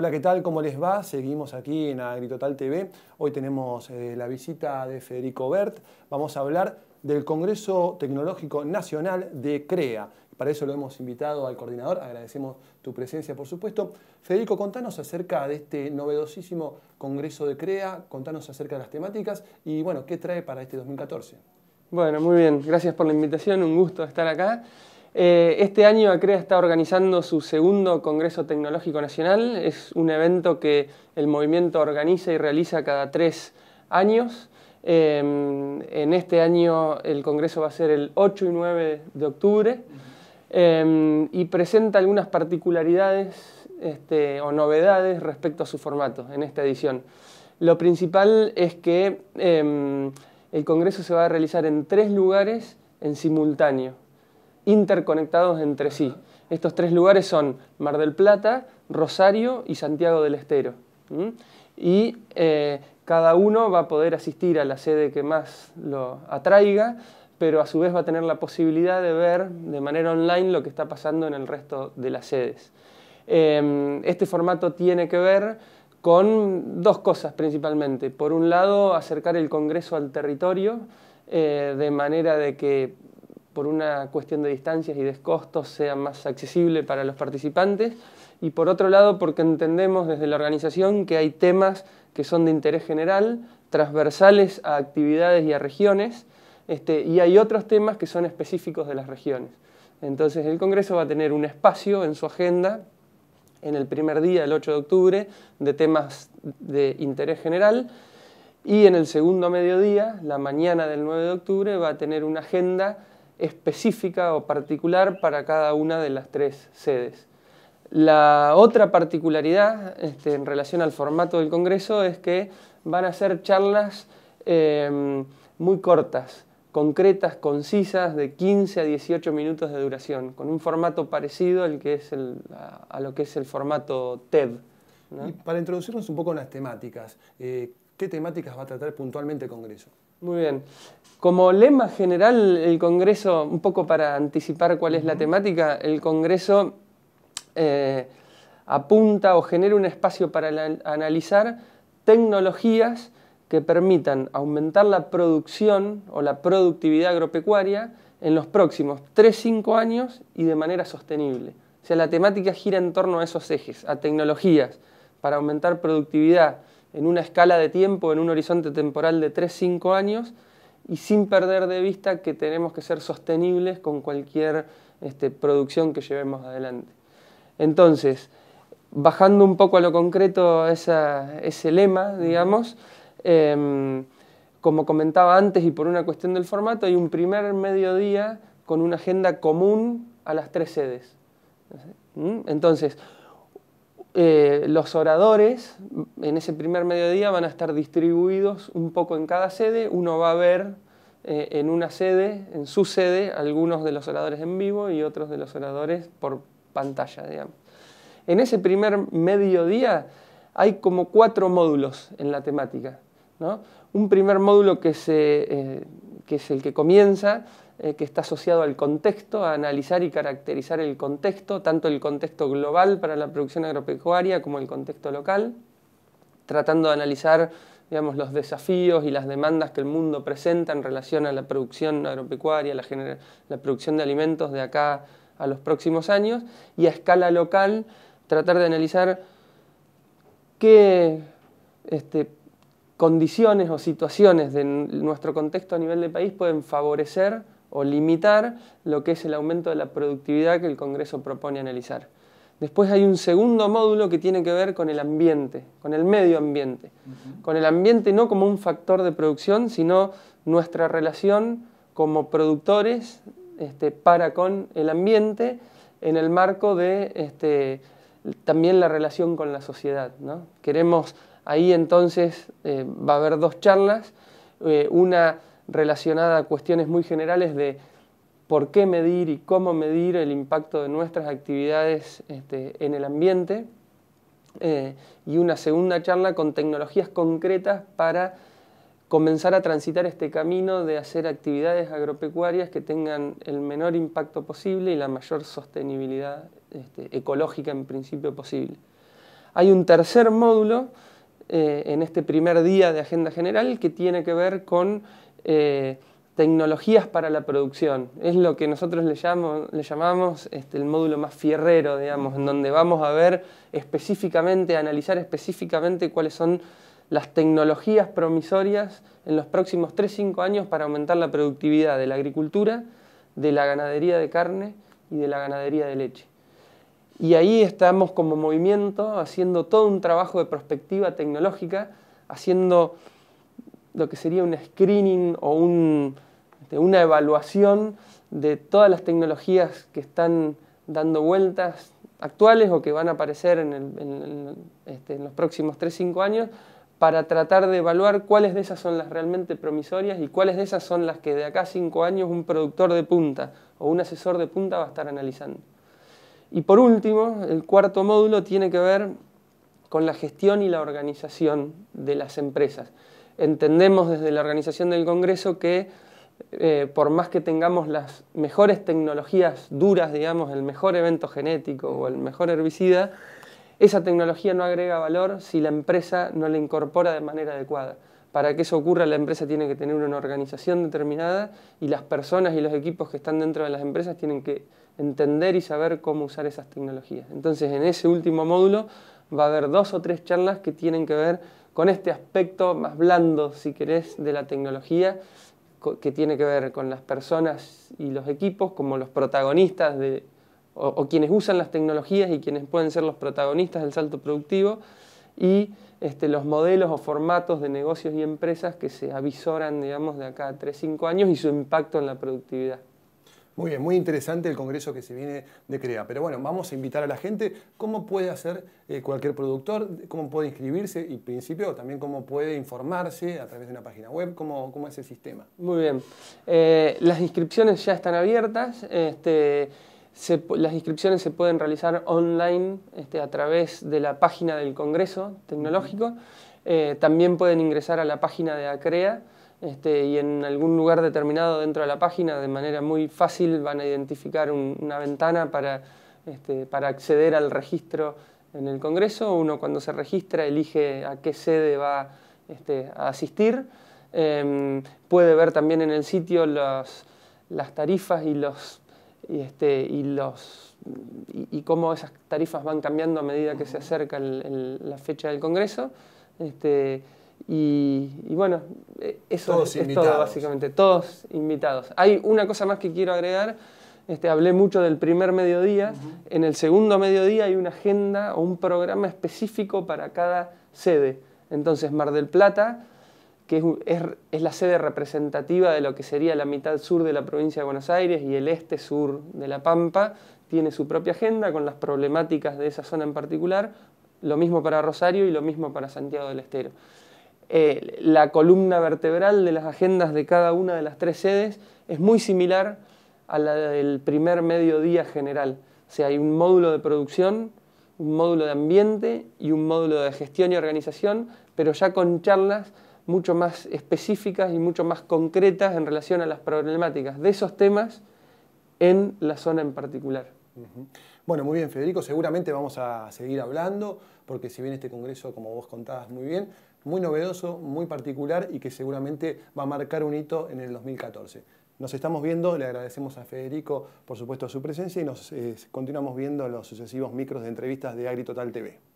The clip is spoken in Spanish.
Hola, ¿qué tal? ¿Cómo les va? Seguimos aquí en Agritotal TV. Hoy tenemos eh, la visita de Federico Bert. Vamos a hablar del Congreso Tecnológico Nacional de CREA. Para eso lo hemos invitado al coordinador. Agradecemos tu presencia, por supuesto. Federico, contanos acerca de este novedosísimo Congreso de CREA, contanos acerca de las temáticas y, bueno, qué trae para este 2014. Bueno, muy bien. Gracias por la invitación. Un gusto estar acá. Eh, este año ACREA está organizando su segundo Congreso Tecnológico Nacional. Es un evento que el movimiento organiza y realiza cada tres años. Em, en este año el Congreso va a ser el 8 y 9 de octubre em, y presenta algunas particularidades este, o novedades respecto a su formato en esta edición. Lo principal es que em, el Congreso se va a realizar en tres lugares en simultáneo interconectados entre sí. Estos tres lugares son Mar del Plata, Rosario y Santiago del Estero. Y eh, cada uno va a poder asistir a la sede que más lo atraiga, pero a su vez va a tener la posibilidad de ver de manera online lo que está pasando en el resto de las sedes. Em, este formato tiene que ver con dos cosas principalmente. Por un lado, acercar el Congreso al territorio, eh, de manera de que por una cuestión de distancias y de costos, sea más accesible para los participantes y por otro lado porque entendemos desde la organización que hay temas que son de interés general, transversales a actividades y a regiones, este, y hay otros temas que son específicos de las regiones. Entonces el Congreso va a tener un espacio en su agenda en el primer día, el 8 de octubre, de temas de interés general, y en el segundo mediodía, la mañana del 9 de octubre, va a tener una agenda específica o particular para cada una de las tres sedes. La otra particularidad este, en relación al formato del Congreso es que van a ser charlas em, muy cortas, concretas, concisas, de 15 a 18 minutos de duración, con un formato parecido al que es el, a, lo que es el formato TED. para introducirnos un poco en las temáticas, eh, ¿qué temáticas va a tratar puntualmente el Congreso? Muy bien. Como lema general, el Congreso, un poco para anticipar cuál es la temática, el Congreso eh, apunta o genera un espacio para analizar tecnologías que permitan aumentar la producción o la productividad agropecuaria en los próximos 3-5 años y de manera sostenible. O sea, la temática gira en torno a esos ejes, a tecnologías para aumentar productividad, en una escala de tiempo, en un horizonte temporal de 3-5 años y sin perder de vista que tenemos que ser sostenibles con cualquier este, producción que llevemos adelante. Entonces, bajando un poco a lo concreto ese lema, digamos, em, como comentaba antes y por una cuestión del formato, hay un primer mediodía con una agenda común a las tres sedes. ¿Mm? Entonces, eh, los oradores en ese primer mediodía van a estar distribuidos un poco en cada sede. Uno va a ver eh, en una sede, en su sede, algunos de los oradores en vivo y otros de los oradores por pantalla, En ese primer mediodía hay como cuatro módulos en la temática. Un primer módulo eh, que es el que comienza, eh, que está asociado al contexto, a analizar y caracterizar el contexto, tanto el contexto global para la producción agropecuaria como el contexto local, tratando de analizar los desafíos y las demandas que el mundo presenta en relación a la producción agropecuaria, la, producción de alimentos de acá a los próximos años, y a escala local tratar de analizar qué este, condiciones o situaciones de nuestro contexto a nivel de país pueden favorecer o limitar lo que es el aumento de la productividad que el Congreso propone analizar. Después hay un segundo módulo que tiene que ver con el ambiente, con el medio ambiente. Con el ambiente no como un factor de producción, sino nuestra relación como productores este, para con el ambiente en el marco de este, también la relación con la sociedad. ¿no? Queremos, ahí entonces eh, va a haber dos charlas, eh, una relacionada a cuestiones muy generales de por qué medir y cómo medir el impacto de nuestras actividades este, en el ambiente. Eh, y una segunda charla con tecnologías concretas para comenzar a transitar este camino de hacer actividades agropecuarias que tengan el menor impacto posible y la mayor sostenibilidad este, ecológica en principio posible. Hay un tercer módulo eh, en este primer día de Agenda General que tiene que ver con eh, tecnologías para la producción. Es lo que nosotros le, llamamos, este, el módulo más fierrero, digamos, en donde vamos a ver específicamente, analizar específicamente cuáles son las tecnologías promisorias en los próximos 3-5 años para aumentar la productividad de la agricultura, de la ganadería de carne y de la ganadería de leche. Y ahí estamos como movimiento haciendo todo un trabajo de prospectiva tecnológica, haciendo lo que sería un screening o este, una evaluación de todas las tecnologías que están dando vueltas actuales o que van a aparecer en, este, en los próximos 3-5 años para tratar de evaluar cuáles de esas son las realmente promisorias y cuáles de esas son las que de acá a 5 años un productor de punta o un asesor de punta va a estar analizando. Y por último, el cuarto módulo tiene que ver con la gestión y la organización de las empresas entendemos desde la organización del Congreso que eh, por más que tengamos las mejores tecnologías duras, digamos, el mejor evento genético o el mejor herbicida, esa tecnología no agrega valor si la empresa no la incorpora de manera adecuada. Para que eso ocurra, la empresa tiene que tener una organización determinada y las personas y los equipos que están dentro de las empresas tienen que entender y saber cómo usar esas tecnologías. Entonces, en ese último módulo va a haber dos o tres charlas que tienen que ver con este aspecto más blando, si querés, de la tecnología, que tiene que ver con las personas y los equipos como los protagonistas de, o, quienes usan las tecnologías y quienes pueden ser los protagonistas del salto productivo y este, los modelos o formatos de negocios y empresas que se avisoran, digamos, de acá a 3-5 años y su impacto en la productividad. Muy bien, muy interesante el congreso que se viene de CREA. Pero bueno, vamos a invitar a la gente cómo puede hacer eh, cualquier productor, cómo puede inscribirse y, en principio, también cómo puede informarse a través de una página web, cómo, es el sistema. Muy bien. Eh, las inscripciones ya están abiertas. Este, las inscripciones se pueden realizar online este, a través de la página del Congreso Tecnológico. Eh, también pueden ingresar a la página de ACREA. Este, y en algún lugar determinado dentro de la página, de manera muy fácil, van a identificar una ventana este, para, acceder al registro en el Congreso. Uno cuando se registra elige a qué sede va este, a asistir. Em, puede ver también en el sitio las tarifas y los y, cómo esas tarifas van cambiando a medida que se acerca la fecha del Congreso. Y, bueno, eh, eso es, todo básicamente, todos invitados. Hay una cosa más que quiero agregar. Este, hablé mucho del primer mediodía. En el segundo mediodía hay una agenda o un programa específico para cada sede. Entonces, Mar del Plata, que es, la sede representativa de lo que sería la mitad sur de la provincia de Buenos Aires y el este sur de La Pampa, tiene su propia agenda con las problemáticas de esa zona en particular. Lo mismo para Rosario y lo mismo para Santiago del Estero. Eh, la columna vertebral de las agendas de cada una de las tres sedes es muy similar a la del primer mediodía general. O sea, hay un módulo de producción, un módulo de ambiente y un módulo de gestión y organización, pero ya con charlas mucho más específicas y mucho más concretas en relación a las problemáticas de esos temas en la zona en particular. Bueno, muy bien, Federico, seguramente vamos a seguir hablando, porque si bien este Congreso, como vos contabas muy bien, muy novedoso, muy particular y que seguramente va a marcar un hito en el 2014. Nos estamos viendo, le agradecemos a Federico por supuesto su presencia y nos eh, continuamos viendo los sucesivos micros de entrevistas de AgriTotal TV.